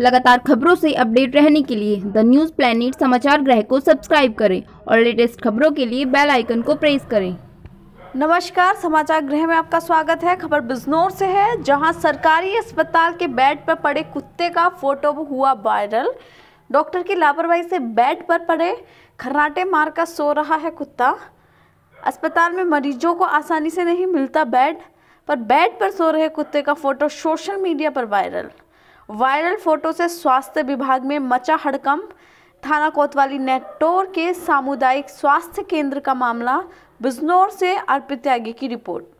लगातार खबरों से अपडेट रहने के लिए द न्यूज़ प्लानिट समाचार ग्रह को सब्सक्राइब करें और लेटेस्ट खबरों के लिए बेल आइकन को प्रेस करें नमस्कार समाचार गृह में आपका स्वागत है खबर बिजनौर से है जहां सरकारी अस्पताल के बेड पर पड़े कुत्ते का फोटो हुआ वायरल डॉक्टर की लापरवाही से बेड पर पड़े खर्राटे मार का सो रहा है कुत्ता अस्पताल में मरीजों को आसानी से नहीं मिलता बेड पर बेड पर सो रहे कुत्ते का फोटो सोशल मीडिया पर वायरल वायरल फोटो से स्वास्थ्य विभाग में मचा हड़कंप थाना कोतवाली नेटोर के सामुदायिक स्वास्थ्य केंद्र का मामला बिजनौर से अर्पित त्यागी की रिपोर्ट